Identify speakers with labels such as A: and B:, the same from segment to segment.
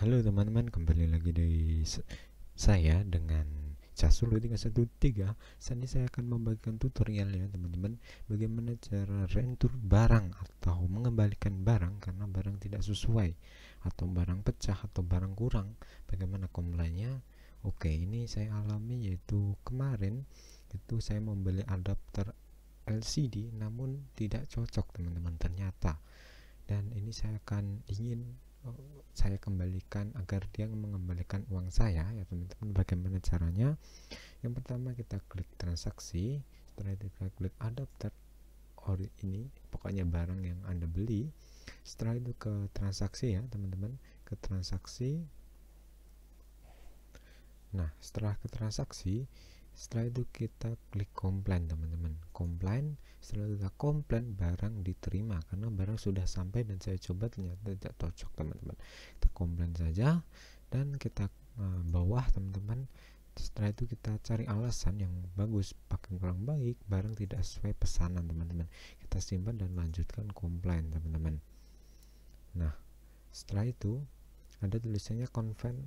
A: Halo teman-teman, kembali lagi dari saya dengan Casulu 313 Saat ini saya akan membagikan tutorial ya teman-teman Bagaimana cara rentur barang atau mengembalikan barang karena barang tidak sesuai Atau barang pecah atau barang kurang Bagaimana komplainnya Oke ini saya alami yaitu kemarin Itu saya membeli adapter LCD namun tidak cocok teman-teman ternyata Dan ini saya akan ingin saya kembalikan agar dia mengembalikan uang saya ya teman-teman bagaimana caranya yang pertama kita klik transaksi setelah itu kita klik adapter or oh, ini pokoknya barang yang anda beli setelah itu ke transaksi ya teman-teman ke transaksi nah setelah ke transaksi setelah itu kita klik komplain teman-teman komplain setelah kita komplain barang diterima karena barang sudah sampai dan saya coba ternyata tidak cocok teman-teman kita komplain saja dan kita uh, bawah teman-teman setelah itu kita cari alasan yang bagus pakai kurang baik barang tidak sesuai pesanan teman-teman kita simpan dan lanjutkan komplain teman-teman nah setelah itu ada tulisannya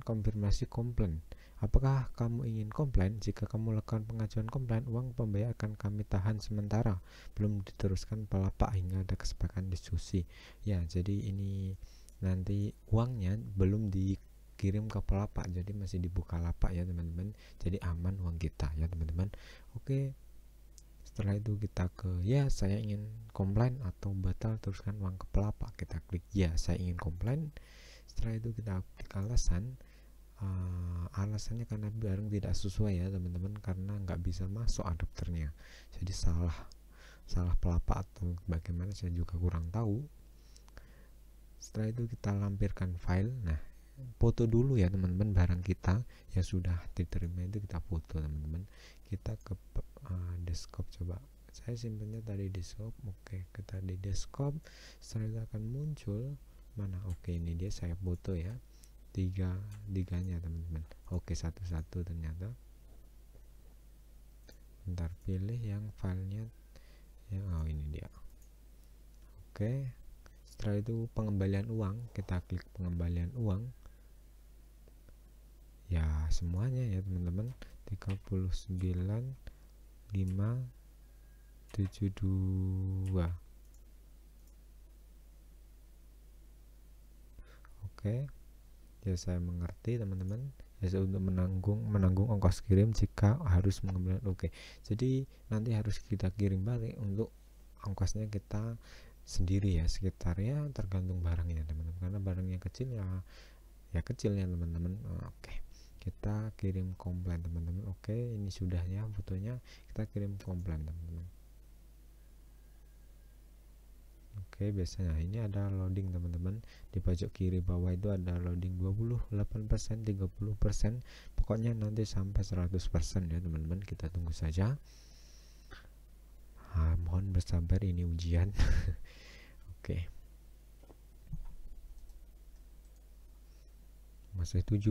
A: konfirmasi komplain Apakah kamu ingin komplain? Jika kamu lakukan pengajuan komplain, uang pembayar akan kami tahan sementara. Belum diteruskan pelapak hingga ada kesepakatan diskusi. Ya, jadi ini nanti uangnya belum dikirim ke pelapak, jadi masih dibuka lapak ya teman-teman. Jadi aman uang kita ya teman-teman. Oke. Setelah itu kita ke ya saya ingin komplain atau batal teruskan uang ke pelapak. Kita klik ya saya ingin komplain. Setelah itu kita klik alasan uh, alasannya karena barang tidak sesuai ya teman-teman karena nggak bisa masuk adapternya jadi salah salah pelapa atau bagaimana saya juga kurang tahu setelah itu kita lampirkan file nah foto dulu ya teman-teman barang kita yang sudah diterima itu kita foto teman-teman kita ke uh, desktop coba saya simpannya tadi desktop oke kita di desktop setelah itu akan muncul mana oke ini dia saya foto ya tiga tiganya teman-teman oke satu-satu ternyata ntar pilih yang filenya yang oh ini dia oke setelah itu pengembalian uang kita klik pengembalian uang ya semuanya ya teman-teman 39 5 72 oke okay ya saya mengerti teman-teman ya untuk menanggung menanggung ongkos kirim jika harus mengembalikan oke okay. jadi nanti harus kita kirim balik untuk ongkosnya kita sendiri ya sekitarnya tergantung barangnya teman-teman karena barangnya kecil ya ya kecil ya teman-teman oke okay. kita kirim komplain teman-teman oke okay, ini sudahnya ya fotonya kita kirim komplain teman-teman Oke, biasanya ini ada loading teman-teman. Di pojok kiri bawah itu ada loading 28%, 30%, pokoknya nanti sampai 100% ya teman-teman. Kita tunggu saja. Ah, mohon bersabar ini ujian. Oke. Masih 70%.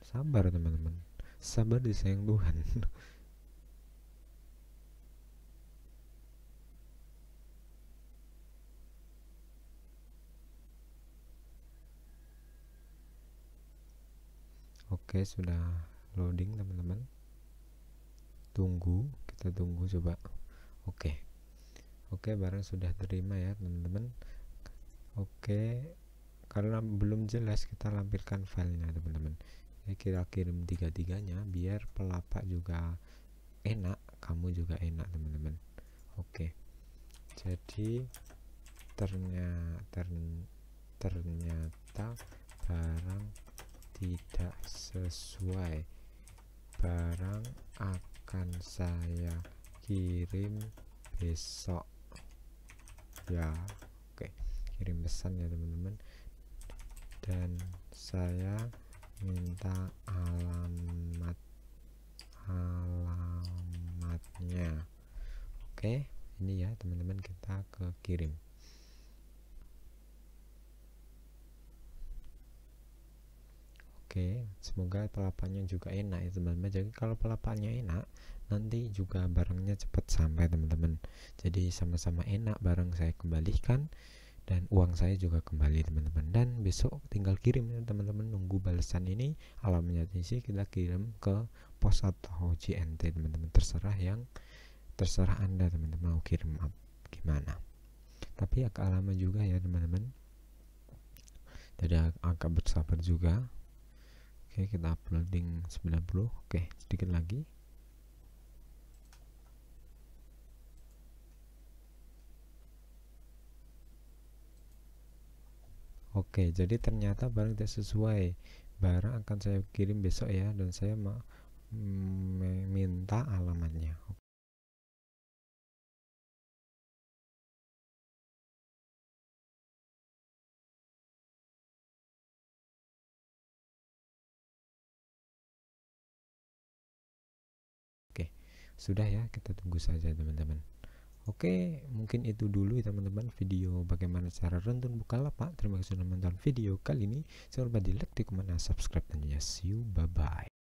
A: Sabar teman-teman. Sabar disayang Tuhan. oke sudah loading teman-teman tunggu kita tunggu coba oke oke barang sudah terima ya teman-teman oke karena belum jelas kita lampirkan filenya teman-teman ya, kita kirim tiga-tiganya biar pelapak juga enak kamu juga enak teman-teman oke jadi ternyata ternyata barang tidak sesuai barang akan saya kirim besok ya oke kirim pesan ya teman-teman dan saya minta alamat alamatnya oke ini ya teman-teman kita ke kirim Oke, semoga pelapannya juga enak ya teman-teman. Jadi kalau pelapannya enak, nanti juga barangnya cepat sampai teman-teman. Jadi sama-sama enak barang saya kembalikan dan uang saya juga kembali teman-teman. Dan besok tinggal kirim ya teman-teman nunggu balasan ini alamnya sih kita kirim ke pos atau GNT teman-teman terserah yang terserah Anda teman-teman mau kirim up gimana. Tapi agak lama juga ya teman-teman. Jadi agak bersabar juga Oke, kita uploading 90. Oke, sedikit lagi. Oke, jadi ternyata barang tidak sesuai. Barang akan saya kirim besok ya dan saya mm, meminta alamatnya. sudah ya kita tunggu saja teman-teman Oke, mungkin itu dulu ya, teman-teman video bagaimana cara rentun Bukalapak. Terima kasih sudah menonton video kali ini. Jangan lupa di like, di subscribe dan subscribe See you, bye-bye.